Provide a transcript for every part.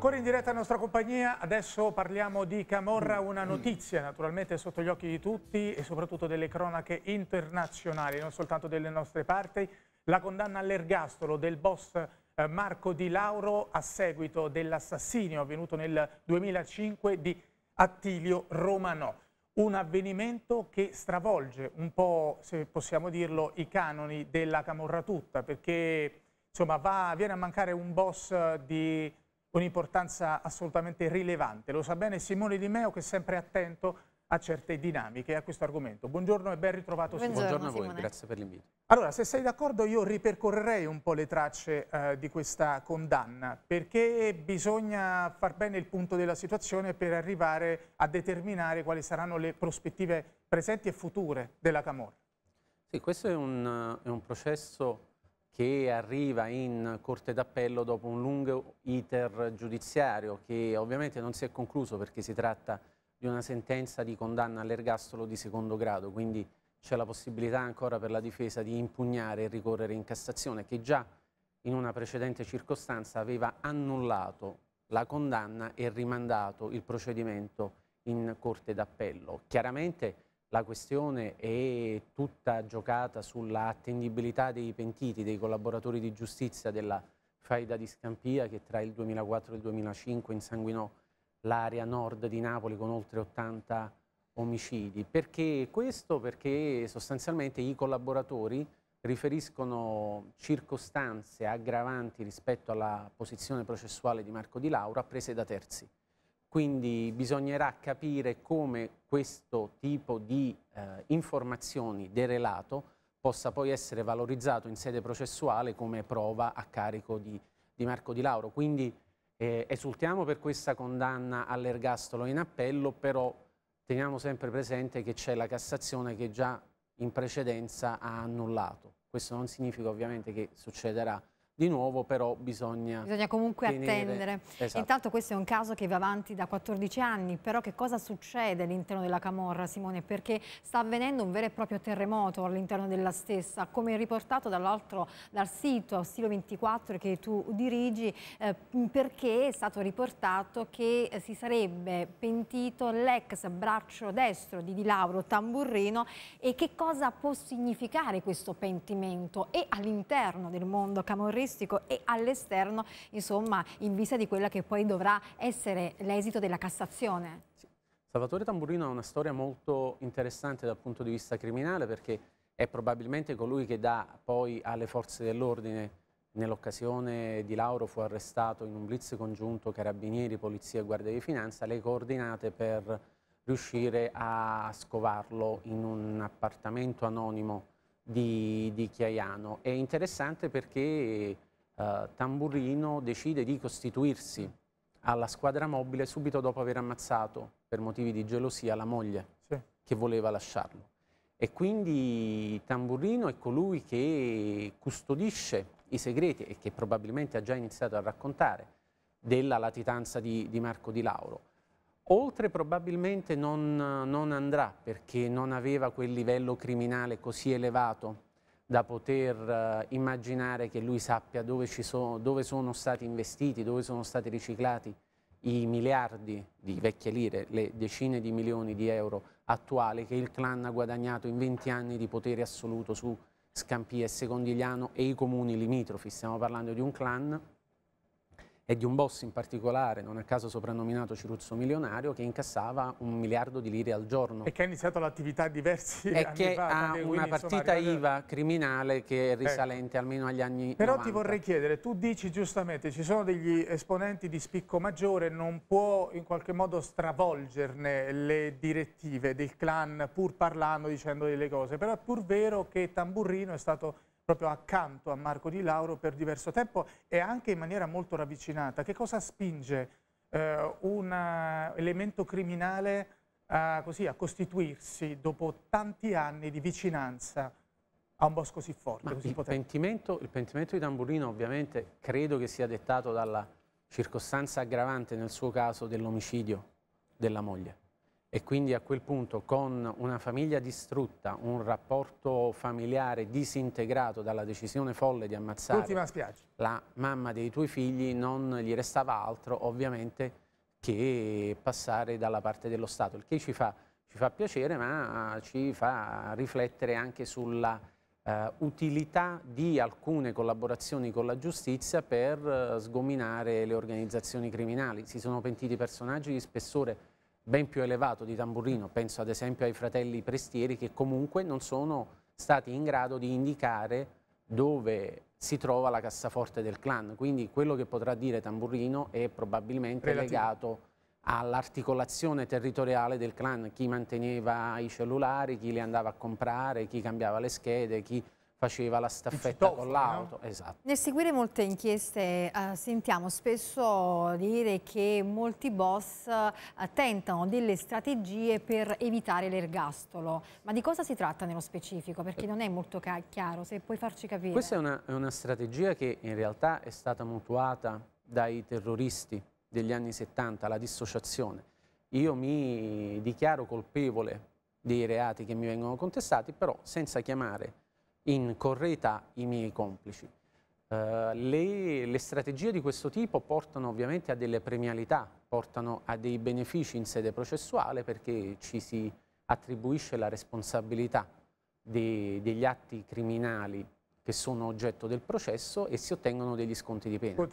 Ancora in diretta la nostra compagnia, adesso parliamo di Camorra, una notizia naturalmente sotto gli occhi di tutti e soprattutto delle cronache internazionali, non soltanto delle nostre parti, la condanna all'ergastolo del boss eh, Marco Di Lauro a seguito dell'assassinio avvenuto nel 2005 di Attilio Romano. Un avvenimento che stravolge un po', se possiamo dirlo, i canoni della Camorra tutta, perché insomma, va, viene a mancare un boss di un'importanza assolutamente rilevante. Lo sa bene Simone Di Meo che è sempre attento a certe dinamiche e a questo argomento. Buongiorno e ben ritrovato Simone. Buongiorno a voi, Simone. grazie per l'invito. Allora, se sei d'accordo io ripercorrerei un po' le tracce eh, di questa condanna perché bisogna far bene il punto della situazione per arrivare a determinare quali saranno le prospettive presenti e future della Camorra. Sì, questo è un, è un processo che arriva in Corte d'Appello dopo un lungo iter giudiziario che ovviamente non si è concluso perché si tratta di una sentenza di condanna all'ergastolo di secondo grado, quindi c'è la possibilità ancora per la difesa di impugnare e ricorrere in Cassazione, che già in una precedente circostanza aveva annullato la condanna e rimandato il procedimento in Corte d'Appello. Chiaramente la questione è tutta giocata sulla attendibilità dei pentiti, dei collaboratori di giustizia della faida di Scampia che tra il 2004 e il 2005 insanguinò l'area nord di Napoli con oltre 80 omicidi. Perché questo? Perché sostanzialmente i collaboratori riferiscono circostanze aggravanti rispetto alla posizione processuale di Marco Di Laura prese da terzi quindi bisognerà capire come questo tipo di eh, informazioni derelato possa poi essere valorizzato in sede processuale come prova a carico di, di Marco Di Lauro. Quindi eh, esultiamo per questa condanna all'ergastolo in appello, però teniamo sempre presente che c'è la Cassazione che già in precedenza ha annullato. Questo non significa ovviamente che succederà di nuovo però bisogna... Bisogna comunque tenere... attendere. Esatto. Intanto questo è un caso che va avanti da 14 anni, però che cosa succede all'interno della Camorra, Simone? Perché sta avvenendo un vero e proprio terremoto all'interno della stessa, come riportato dall'altro dal sito Stilo 24 che tu dirigi, eh, perché è stato riportato che eh, si sarebbe pentito l'ex braccio destro di Di Lauro Tamburrino e che cosa può significare questo pentimento e all'interno del mondo camorrista domestico e all'esterno, insomma, in vista di quella che poi dovrà essere l'esito della Cassazione. Sì. Salvatore Tamburino ha una storia molto interessante dal punto di vista criminale perché è probabilmente colui che dà poi alle forze dell'ordine nell'occasione di Lauro fu arrestato in un blitz congiunto carabinieri, polizia e guardia di finanza le coordinate per riuscire a scovarlo in un appartamento anonimo di, di Chiaiano. È interessante perché eh, Tamburino decide di costituirsi alla squadra mobile subito dopo aver ammazzato per motivi di gelosia la moglie sì. che voleva lasciarlo. E quindi Tamburrino è colui che custodisce i segreti e che probabilmente ha già iniziato a raccontare della latitanza di, di Marco Di Lauro. Oltre probabilmente non, non, andrà perché non aveva quel livello criminale così elevato da poter uh, immaginare che lui sappia dove, so, dove, sono stati investiti, dove sono stati riciclati i miliardi di vecchie lire, le decine di milioni di euro attuali che il clan ha guadagnato in 20 anni di potere assoluto su Scampia e Secondigliano e i comuni limitrofi. Stiamo parlando di un clan e di un boss in particolare, non a caso soprannominato Ciruzzo Milionario, che incassava un miliardo di lire al giorno. E che ha iniziato l'attività diversi e anni che ha una partita arrivati... IVA criminale che è ecco. risalente eh. almeno agli anni Però 90. ti vorrei chiedere, tu dici giustamente, ci sono degli esponenti di spicco maggiore, non può in qualche modo stravolgerne le direttive del clan pur parlando, dicendo delle cose, però è pur vero che Tamburrino è stato proprio accanto a Marco Di Lauro per diverso tempo e anche in maniera molto ravvicinata. Che cosa spinge eh, un eh, elemento criminale a, così, a costituirsi dopo tanti anni di vicinanza a un boss così forte? Così il, pentimento, il, pentimento, di Tamburino ovviamente credo che sia dettato dalla circostanza aggravante nel suo caso dell'omicidio della moglie e quindi a quel punto con una famiglia distrutta, un rapporto familiare disintegrato dalla decisione folle di ammazzare la mamma dei tuoi figli, non gli restava altro ovviamente che passare dalla parte dello Stato, il che ci fa, ci fa piacere ma ci fa riflettere anche sulla eh, utilità di alcune collaborazioni con la giustizia per eh, sgominare le organizzazioni criminali. Si sono pentiti personaggi di spessore ben più elevato di tamburino, penso ad esempio ai fratelli Prestieri che comunque non sono stati in grado di indicare dove si trova la cassaforte del clan, quindi quello che potrà dire tamburino è probabilmente Relativo. legato all'articolazione territoriale del clan, chi manteneva i cellulari, chi li andava a comprare, chi cambiava le schede, chi faceva la staffetta con l'auto. No? Esatto. Nel seguire molte inchieste eh, sentiamo spesso dire che molti boss eh, tentano delle strategie per evitare l'ergastolo, ma di cosa si tratta nello specifico? Perché non è molto chiaro, se puoi farci capire. Questa è una, è una strategia che in realtà è stata mutuata dai terroristi degli anni 70, la dissociazione. Io mi dichiaro colpevole dei reati che mi vengono contestati, però senza chiamare in correità i miei complici. Uh, le, le, strategie di questo tipo portano ovviamente a delle premialità, portano a dei benefici in sede processuale perché ci si attribuisce la responsabilità de, degli atti criminali che sono oggetto del processo e si ottengono degli sconti di pena.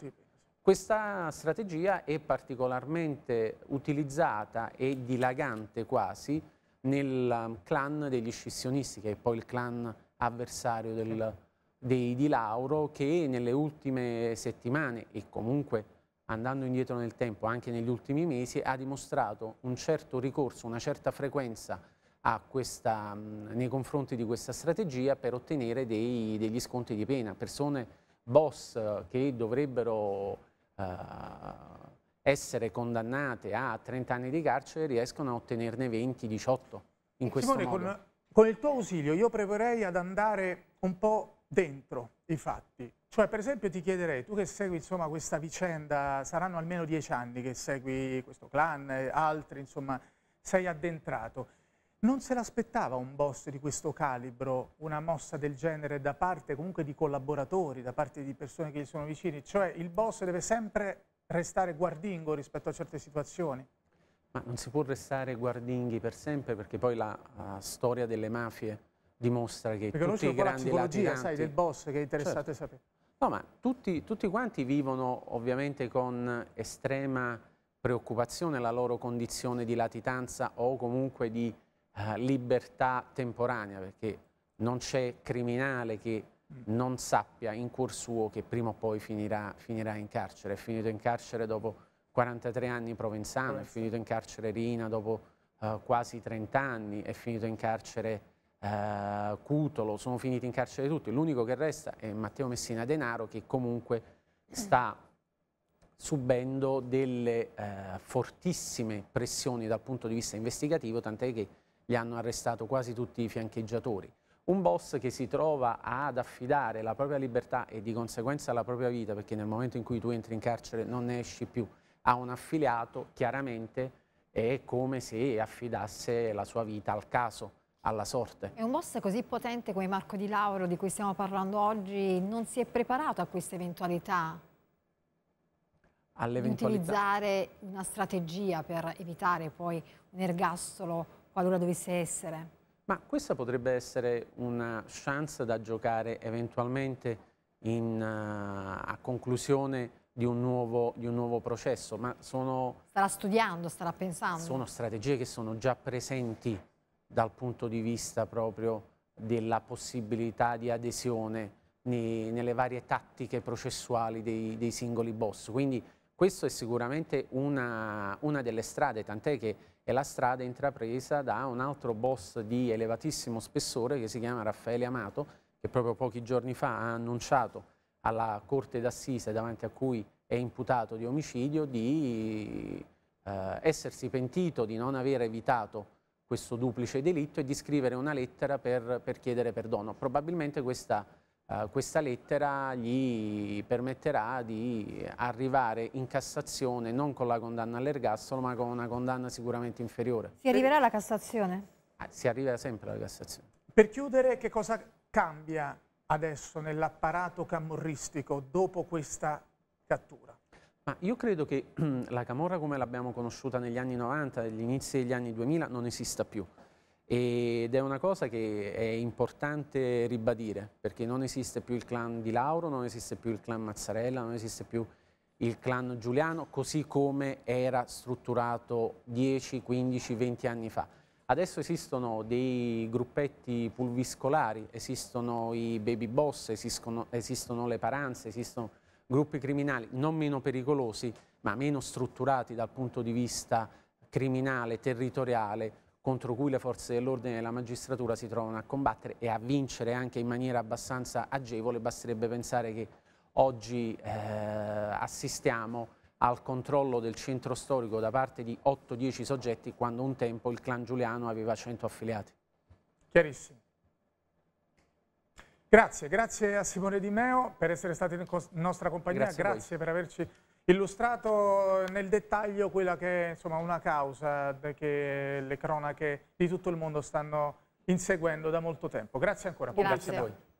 Questa strategia è particolarmente utilizzata e dilagante quasi nel clan degli scissionisti, che è poi il clan avversario del, dei Di Lauro che nelle ultime settimane e comunque andando indietro nel tempo anche negli ultimi mesi ha dimostrato un certo ricorso, una certa frequenza questa, mm, nei confronti di questa strategia per ottenere dei, degli sconti di pena. Persone boss che dovrebbero eh, essere condannate a 30 anni di carcere riescono a ottenerne 20-18 in questo Simone, modo. Con con il tuo ausilio io proverei ad andare un po' dentro i fatti. Cioè, per esempio, ti chiederei, tu che segui insomma, questa vicenda, saranno almeno dieci anni che segui questo clan, e altri, insomma, sei addentrato. Non se l'aspettava un boss di questo calibro, una mossa del genere da parte comunque di collaboratori, da parte di persone che gli sono vicini? Cioè, il boss deve sempre restare guardingo rispetto a certe situazioni? Ma non si può restare guardinghi per sempre perché poi la uh, storia delle mafie dimostra che perché tutti i grandi la psicologia, sai, del boss che è interessato certo. a sapere. No, ma tutti, tutti quanti vivono ovviamente con estrema preoccupazione la loro condizione di latitanza o comunque di uh, libertà temporanea, perché non c'è criminale che mm. non sappia in cuor suo che prima o poi finirà, finirà in carcere. È finito in carcere dopo 43 anni provenzano, è finito in carcere Rina dopo uh, quasi 30 anni, è finito in carcere uh, Cutolo, sono finiti in carcere tutti. L'unico che resta è Matteo Messina Denaro che comunque sta subendo delle uh, fortissime pressioni dal punto di vista investigativo, tant'è che gli hanno arrestato quasi tutti i fiancheggiatori. Un boss che si trova ad affidare la propria libertà e di conseguenza la propria vita, perché nel momento in cui tu entri in carcere non ne esci più, a un affiliato chiaramente è come se affidasse la sua vita al caso alla sorte. E un boss così potente come Marco Di Lauro, di cui stiamo parlando oggi, non si è preparato a questa eventualità? All'eventualità. utilizzare una strategia per evitare poi un ergastolo qualora dovesse essere? Ma questa potrebbe essere una chance da giocare eventualmente in, uh, a conclusione di un, nuovo, di un nuovo, processo, ma sono... Starà studiando, starà pensando. Sono strategie che sono già presenti dal punto di vista proprio della possibilità di adesione nei, nelle varie tattiche processuali dei, dei, singoli boss. Quindi questa è sicuramente una, una delle strade, tant'è che è la strada intrapresa da un altro boss di elevatissimo spessore che si chiama Raffaele Amato, che proprio pochi giorni fa ha annunciato alla Corte d'Assise davanti a cui è imputato di omicidio di eh, essersi pentito di non aver evitato questo duplice delitto e di scrivere una lettera per, per chiedere perdono. Probabilmente questa, eh, questa, lettera gli permetterà di arrivare in Cassazione non con la condanna all'ergastolo ma con una condanna sicuramente inferiore. Si arriverà alla Cassazione? Eh, si arriverà sempre alla Cassazione. Per chiudere che cosa cambia adesso nell'apparato camorristico dopo questa cattura? Ma io credo che la Camorra come l'abbiamo conosciuta negli anni 90, agli inizi degli anni 2000, non esista più. Ed è una cosa che è importante ribadire, perché non esiste più il clan di Lauro, non esiste più il clan Mazzarella, non esiste più il clan Giuliano, così come era strutturato 10, 15, 20 anni fa. Adesso esistono dei gruppetti pulviscolari, esistono i baby boss, esistono, esistono le paranze, esistono gruppi criminali non meno pericolosi ma meno strutturati dal punto di vista criminale, territoriale, contro cui le forze dell'ordine e la magistratura si trovano a combattere e a vincere anche in maniera abbastanza agevole. Basterebbe pensare che oggi eh, assistiamo al controllo del centro storico da parte di 8-10 soggetti quando un tempo il clan Giuliano aveva 100 affiliati. Chiarissimo. Grazie, grazie a Simone Di Meo per essere stato in nostra compagnia, grazie, grazie per averci illustrato nel dettaglio quella che è insomma, una causa che le cronache di tutto il mondo stanno inseguendo da molto tempo. Grazie ancora, grazie a voi.